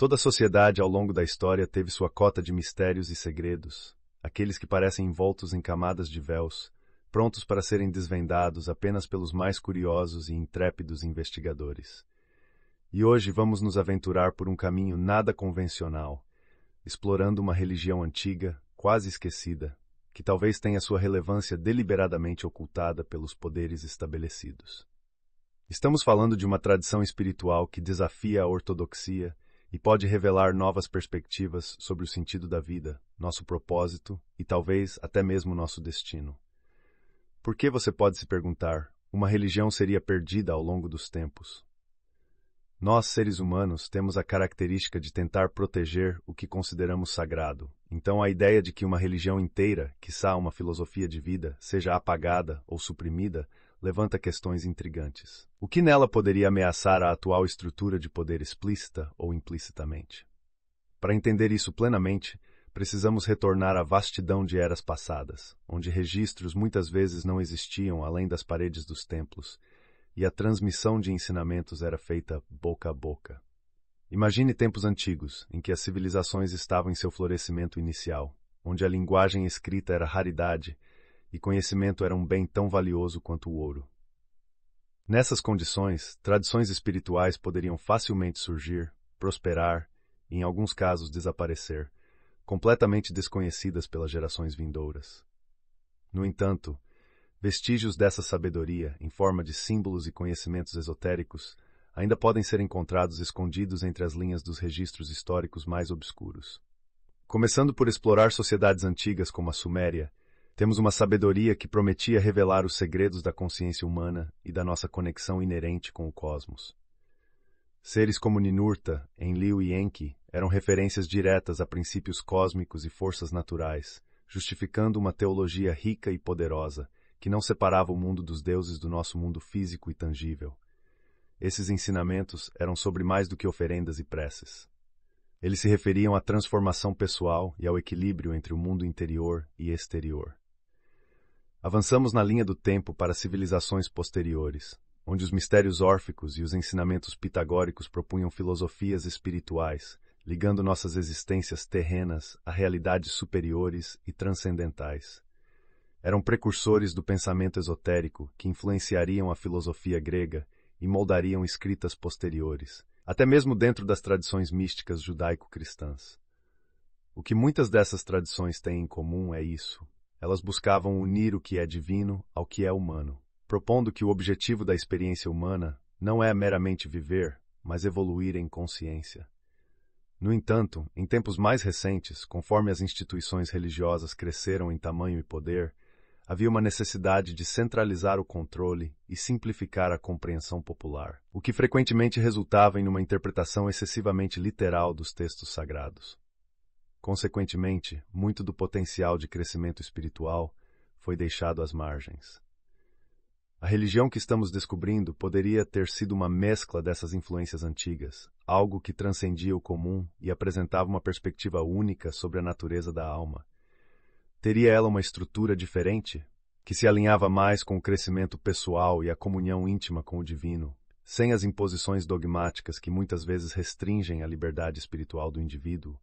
Toda a sociedade ao longo da história teve sua cota de mistérios e segredos, aqueles que parecem envoltos em camadas de véus, prontos para serem desvendados apenas pelos mais curiosos e intrépidos investigadores. E hoje vamos nos aventurar por um caminho nada convencional, explorando uma religião antiga, quase esquecida, que talvez tenha sua relevância deliberadamente ocultada pelos poderes estabelecidos. Estamos falando de uma tradição espiritual que desafia a ortodoxia e pode revelar novas perspectivas sobre o sentido da vida, nosso propósito e talvez até mesmo nosso destino. Por que você pode se perguntar, uma religião seria perdida ao longo dos tempos? Nós, seres humanos, temos a característica de tentar proteger o que consideramos sagrado, então a ideia de que uma religião inteira, quiçá uma filosofia de vida, seja apagada ou suprimida, levanta questões intrigantes. O que nela poderia ameaçar a atual estrutura de poder explícita ou implicitamente? Para entender isso plenamente, precisamos retornar à vastidão de eras passadas, onde registros muitas vezes não existiam além das paredes dos templos, e a transmissão de ensinamentos era feita boca a boca. Imagine tempos antigos, em que as civilizações estavam em seu florescimento inicial, onde a linguagem escrita era raridade e conhecimento era um bem tão valioso quanto o ouro. Nessas condições, tradições espirituais poderiam facilmente surgir, prosperar e, em alguns casos, desaparecer, completamente desconhecidas pelas gerações vindouras. No entanto, vestígios dessa sabedoria, em forma de símbolos e conhecimentos esotéricos, ainda podem ser encontrados escondidos entre as linhas dos registros históricos mais obscuros. Começando por explorar sociedades antigas como a Suméria, temos uma sabedoria que prometia revelar os segredos da consciência humana e da nossa conexão inerente com o cosmos. Seres como Ninurta, Enlil e Enki eram referências diretas a princípios cósmicos e forças naturais, justificando uma teologia rica e poderosa que não separava o mundo dos deuses do nosso mundo físico e tangível. Esses ensinamentos eram sobre mais do que oferendas e preces. Eles se referiam à transformação pessoal e ao equilíbrio entre o mundo interior e exterior. Avançamos na linha do tempo para civilizações posteriores, onde os mistérios órficos e os ensinamentos pitagóricos propunham filosofias espirituais, ligando nossas existências terrenas a realidades superiores e transcendentais. Eram precursores do pensamento esotérico que influenciariam a filosofia grega e moldariam escritas posteriores, até mesmo dentro das tradições místicas judaico-cristãs. O que muitas dessas tradições têm em comum é isso. Elas buscavam unir o que é divino ao que é humano, propondo que o objetivo da experiência humana não é meramente viver, mas evoluir em consciência. No entanto, em tempos mais recentes, conforme as instituições religiosas cresceram em tamanho e poder, Havia uma necessidade de centralizar o controle e simplificar a compreensão popular, o que frequentemente resultava em uma interpretação excessivamente literal dos textos sagrados. Consequentemente, muito do potencial de crescimento espiritual foi deixado às margens. A religião que estamos descobrindo poderia ter sido uma mescla dessas influências antigas, algo que transcendia o comum e apresentava uma perspectiva única sobre a natureza da alma, teria ela uma estrutura diferente, que se alinhava mais com o crescimento pessoal e a comunhão íntima com o divino, sem as imposições dogmáticas que muitas vezes restringem a liberdade espiritual do indivíduo.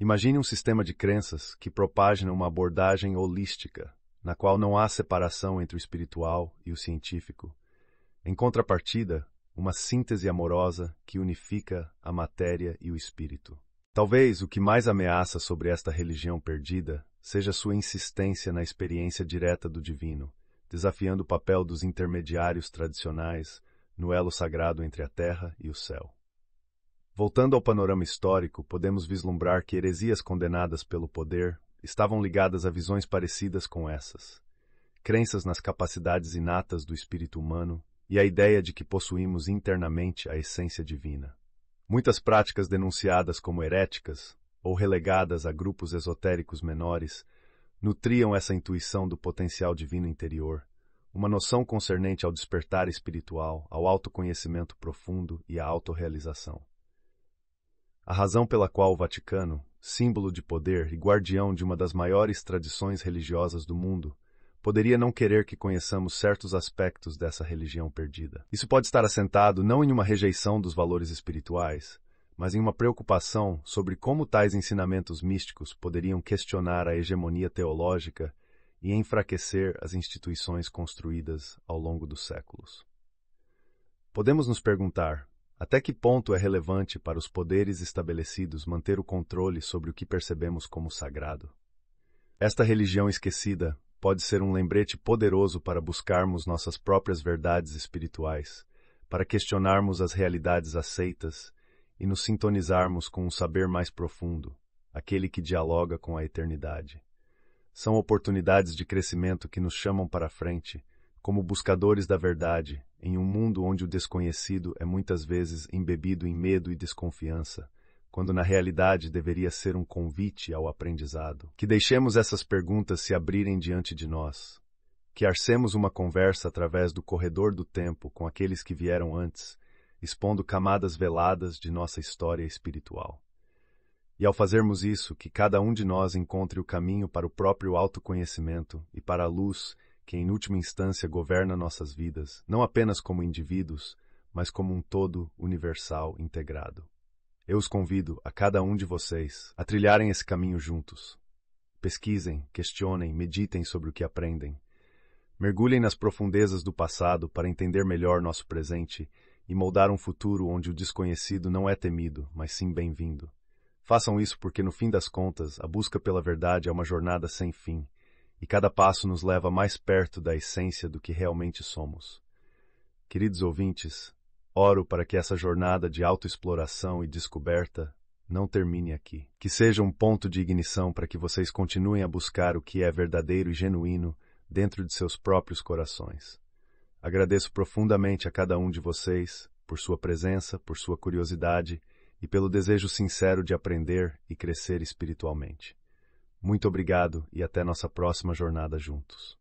Imagine um sistema de crenças que propagna uma abordagem holística, na qual não há separação entre o espiritual e o científico. Em contrapartida, uma síntese amorosa que unifica a matéria e o espírito. Talvez o que mais ameaça sobre esta religião perdida seja sua insistência na experiência direta do divino, desafiando o papel dos intermediários tradicionais no elo sagrado entre a terra e o céu. Voltando ao panorama histórico, podemos vislumbrar que heresias condenadas pelo poder estavam ligadas a visões parecidas com essas. Crenças nas capacidades inatas do espírito humano e a ideia de que possuímos internamente a essência divina. Muitas práticas denunciadas como heréticas ou relegadas a grupos esotéricos menores, nutriam essa intuição do potencial divino interior, uma noção concernente ao despertar espiritual, ao autoconhecimento profundo e à autorrealização. A razão pela qual o Vaticano, símbolo de poder e guardião de uma das maiores tradições religiosas do mundo, poderia não querer que conheçamos certos aspectos dessa religião perdida. Isso pode estar assentado não em uma rejeição dos valores espirituais, mas em uma preocupação sobre como tais ensinamentos místicos poderiam questionar a hegemonia teológica e enfraquecer as instituições construídas ao longo dos séculos. Podemos nos perguntar até que ponto é relevante para os poderes estabelecidos manter o controle sobre o que percebemos como sagrado. Esta religião esquecida pode ser um lembrete poderoso para buscarmos nossas próprias verdades espirituais, para questionarmos as realidades aceitas e nos sintonizarmos com um saber mais profundo, aquele que dialoga com a eternidade. São oportunidades de crescimento que nos chamam para a frente, como buscadores da verdade, em um mundo onde o desconhecido é muitas vezes embebido em medo e desconfiança, quando na realidade deveria ser um convite ao aprendizado. Que deixemos essas perguntas se abrirem diante de nós, que arcemos uma conversa através do corredor do tempo com aqueles que vieram antes expondo camadas veladas de nossa história espiritual. E ao fazermos isso, que cada um de nós encontre o caminho para o próprio autoconhecimento e para a luz que, em última instância, governa nossas vidas, não apenas como indivíduos, mas como um todo universal integrado. Eu os convido, a cada um de vocês, a trilharem esse caminho juntos. Pesquisem, questionem, meditem sobre o que aprendem. Mergulhem nas profundezas do passado para entender melhor nosso presente e moldar um futuro onde o desconhecido não é temido, mas sim bem-vindo. Façam isso porque, no fim das contas, a busca pela verdade é uma jornada sem fim, e cada passo nos leva mais perto da essência do que realmente somos. Queridos ouvintes, oro para que essa jornada de autoexploração e descoberta não termine aqui. Que seja um ponto de ignição para que vocês continuem a buscar o que é verdadeiro e genuíno dentro de seus próprios corações. Agradeço profundamente a cada um de vocês por sua presença, por sua curiosidade e pelo desejo sincero de aprender e crescer espiritualmente. Muito obrigado e até nossa próxima jornada juntos.